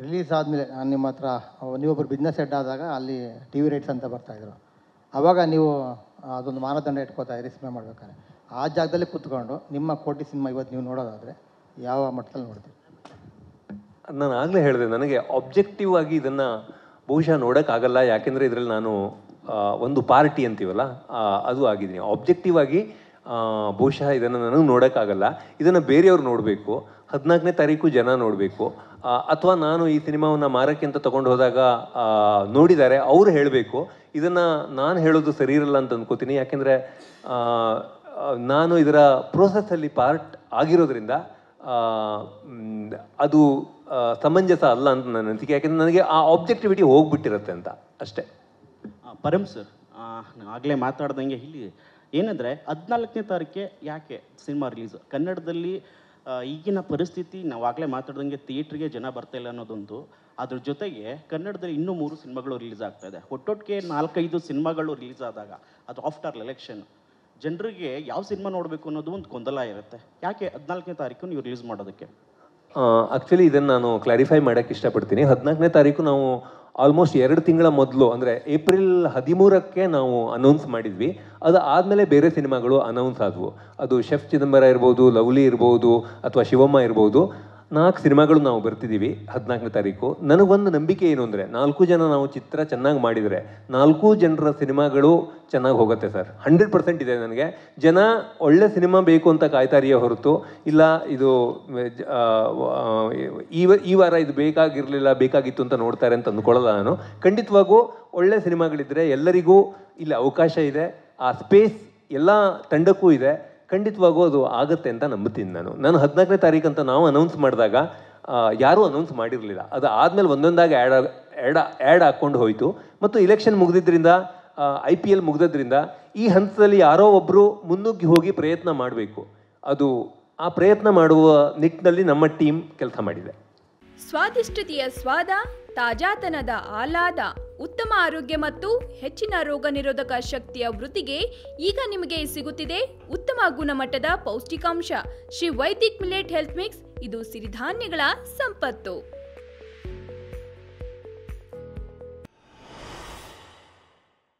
release ಆದಮೇಲೆ ನಾನು ನಿಮ್ಮ ಹತ್ರ ನೀವೊಬ್ಬರು ಬಿಸ್ನೆಸ್ ಹೆಡ್ ಆದಾಗ ಅಲ್ಲಿ ಟಿ ವಿ ರೈಟ್ಸ್ ಅಂತ ಬರ್ತಾಯಿದ್ರು ಆವಾಗ ನೀವು ಅದೊಂದು ಮಾನದಂಡ ಇಟ್ಕೋತಾ ಇದ್ರಿ ಸಿನಿಮಾ ಮಾಡ್ಬೇಕಾದ್ರೆ ಆ ಜಾಗದಲ್ಲಿ ಕೂತ್ಕೊಂಡು ನಿಮ್ಮ ಕೋಟಿ ಸಿನಿಮಾ ಇವತ್ತು ನೀವು ನೋಡೋದಾದರೆ ಯಾವ ಮಟ್ಟದಲ್ಲಿ ನೋಡ್ತೀರಿ ನಾನು ಆಗಲೇ ಹೇಳಿದೆ ನನಗೆ ಆಬ್ಜೆಕ್ಟಿವ್ ಆಗಿ ಇದನ್ನು ಬಹುಶಃ ನೋಡೋಕ್ಕಾಗಲ್ಲ ಯಾಕೆಂದರೆ ಇದರಲ್ಲಿ ನಾನು ಒಂದು ಪಾರ್ಟಿ ಅಂತೀವಲ್ಲ ಅದು ಆಗಿದ್ದೀನಿ ಆಬ್ಜೆಕ್ಟಿವ್ ಆಗಿ ಬಹುಶಃ ಇದನ್ನು ನನಗೆ ನೋಡೋಕ್ಕಾಗಲ್ಲ ಇದನ್ನು ಬೇರೆಯವ್ರು ನೋಡಬೇಕು ಹದಿನಾಲ್ಕನೇ ತಾರೀಕು ಜನ ನೋಡಬೇಕು ಅಥವಾ ನಾನು ಈ ಸಿನಿಮಾವನ್ನು ಮಾರಕ್ಕೆ ಅಂತ ತೊಗೊಂಡು ಹೋದಾಗ ನೋಡಿದ್ದಾರೆ ಅವರು ಹೇಳಬೇಕು ಇದನ್ನು ನಾನು ಹೇಳೋದು ಸರಿ ಇರಲ್ಲ ಅಂತ ಅಂದ್ಕೋತೀನಿ ಯಾಕೆಂದರೆ ನಾನು ಇದರ ಪ್ರೋಸೆಸ್ಸಲ್ಲಿ ಪಾರ್ಟ್ ಆಗಿರೋದ್ರಿಂದ ಅದು ಸಮಂಜಸ ಅಲ್ಲ ಅಂತ ನನ್ನ ಅನಿಸಿಕೆ ಯಾಕೆಂದ್ರೆ ನನಗೆ ಆ ಆಬ್ಜೆಕ್ಟಿವಿಟಿ ಹೋಗ್ಬಿಟ್ಟಿರುತ್ತೆ ಅಂತ ಅಷ್ಟೇ ಪರಮ್ ಸರ್ ಆಗಲೇ ಮಾತಾಡ್ದಂಗೆ ಇಲ್ಲಿ ಏನಂದರೆ ಹದಿನಾಲ್ಕನೇ ತಾರೀಕೆ ಯಾಕೆ ಸಿನಿಮಾ ರಿಲೀಸ್ ಕನ್ನಡದಲ್ಲಿ ಈಗಿನ ಪರಿಸ್ಥಿತಿ ನಾವು ಆಗಲೇ ಮಾತಾಡ್ದಂಗೆ ಥಿಯೇಟ್ರಿಗೆ ಜನ ಬರ್ತಾಯಿಲ್ಲ ಅನ್ನೋದೊಂದು ಅದ್ರ ಜೊತೆಗೆ ಕನ್ನಡದಲ್ಲಿ ಇನ್ನೂ ಮೂರು ಸಿನಿಮಾಗಳು ರಿಲೀಸ್ ಆಗ್ತಾ ಇದೆ ಒಟ್ಟೊಟ್ಟಿಗೆ ನಾಲ್ಕೈದು ಸಿನಿಮಾಗಳು ರಿಲೀಸ್ ಆದಾಗ ಅದು ಆಫ್ಟರ್ ಎಲೆಕ್ಷನ್ ಜನರಿಗೆ ಯಾವ ಸಿನಿಮಾ ನೋಡಬೇಕು ಅನ್ನೋದು ಒಂದು ಗೊಂದಲ ಇರುತ್ತೆ ಯಾಕೆ ಹದಿನಾಲ್ಕನೇ ತಾರೀಕು ನೀವು ರಿಲೀಸ್ ಮಾಡೋದಕ್ಕೆ ಆ್ಯಕ್ಚುಲಿ ಇದನ್ನು ನಾನು ಕ್ಲಾರಿಫೈ ಮಾಡೋಕ್ಕೆ ಇಷ್ಟಪಡ್ತೀನಿ ಹದಿನಾಲ್ಕನೇ ತಾರೀಕು ನಾವು ಆಲ್ಮೋಸ್ಟ್ ಎರಡು ತಿಂಗಳ ಮೊದಲು ಅಂದರೆ ಏಪ್ರಿಲ್ ಹದಿಮೂರಕ್ಕೆ ನಾವು ಅನೌನ್ಸ್ ಮಾಡಿದ್ವಿ ಅದು ಆದಮೇಲೆ ಬೇರೆ ಸಿನಿಮಾಗಳು ಅನೌನ್ಸ್ ಆದವು ಅದು ಶೆಫ್ ಚಿದಂಬರ ಇರ್ಬೋದು ಲವ್ಲಿ ಇರ್ಬೋದು ಅಥವಾ ಶಿವಮ್ಮ ಇರ್ಬೋದು ನಾಲ್ಕು ಸಿನಿಮಾಗಳು ನಾವು ಬರ್ತಿದ್ದೀವಿ ಹದಿನಾಲ್ಕನೇ ತಾರೀಕು ನನಗೊಂದು ನಂಬಿಕೆ ಏನು ಅಂದರೆ ನಾಲ್ಕು ಜನ ನಾವು ಚಿತ್ರ ಚೆನ್ನಾಗಿ ಮಾಡಿದರೆ ನಾಲ್ಕು ಜನರ ಸಿನಿಮಾಗಳು ಚೆನ್ನಾಗಿ ಹೋಗುತ್ತೆ ಸರ್ ಹಂಡ್ರೆಡ್ ಪರ್ಸೆಂಟ್ ಇದೆ ನನಗೆ ಜನ ಒಳ್ಳೆ ಸಿನಿಮಾ ಬೇಕು ಅಂತ ಕಾಯ್ತಾರಿಯೇ ಹೊರತು ಇಲ್ಲ ಇದು ಈ ಈ ವಾರ ಇದು ಬೇಕಾಗಿರಲಿಲ್ಲ ಬೇಕಾಗಿತ್ತು ಅಂತ ನೋಡ್ತಾರೆ ಅಂತ ಅಂದ್ಕೊಳ್ಳಲ್ಲ ನಾನು ಖಂಡಿತವಾಗೂ ಒಳ್ಳೆ ಸಿನಿಮಾಗಳಿದ್ದರೆ ಎಲ್ಲರಿಗೂ ಇಲ್ಲಿ ಅವಕಾಶ ಇದೆ ಆ ಸ್ಪೇಸ್ ಎಲ್ಲ ತಂಡಕ್ಕೂ ಇದೆ ಖಂಡಿತವಾಗೂ ಅದು ಆಗುತ್ತೆ ಅಂತ ನಂಬುತ್ತೀನಿ ನಾನು ನಾನು ಹದಿನಾಲ್ಕನೇ ತಾರೀಕು ಅಂತ ನಾವು ಅನೌನ್ಸ್ ಮಾಡಿದಾಗ ಯಾರೂ ಅನೌನ್ಸ್ ಮಾಡಿರಲಿಲ್ಲ ಅದು ಆದಮೇಲೆ ಒಂದೊಂದಾಗಿ ಆ್ಯಡ್ ಆ್ಯಡ್ ಆ್ಯಡ್ ಹಾಕ್ಕೊಂಡು ಹೋಯಿತು ಮತ್ತು ಇಲೆಕ್ಷನ್ ಮುಗಿದಿದ್ದರಿಂದ ಐ ಪಿ ಎಲ್ ಮುಗಿದ್ರಿಂದ ಈ ಹಂತದಲ್ಲಿ ಯಾರೋ ಒಬ್ಬರು ಮುನ್ನುಗ್ಗಿ ಹೋಗಿ ಪ್ರಯತ್ನ ಮಾಡಬೇಕು ಅದು ಆ ಪ್ರಯತ್ನ ಮಾಡುವ ನಿಟ್ಟಿನಲ್ಲಿ ನಮ್ಮ ಟೀಮ್ ಕೆಲಸ ಮಾಡಿದೆ ಸ್ವಾದಿಷ್ಟತೆಯ ಸ್ವಾದ ತಾಜಾತನದ ಆಹ್ಲಾದ ಉತ್ತಮ ಆರೋಗ್ಯ ಮತ್ತು ಹೆಚ್ಚಿನ ರೋಗ ನಿರೋಧಕ ಶಕ್ತಿಯ ವೃತ್ತಿಗೆ ಈಗ ನಿಮಗೆ ಸಿಗುತ್ತಿದೆ ಉತ್ತಮ ಗುಣಮಟ್ಟದ ಪೌಷ್ಟಿಕಾಂಶ Shri Vedic millet health mix ಇದು ಸಿರಿಧಾನ್ಯಗಳ ಸಂಪತ್ತು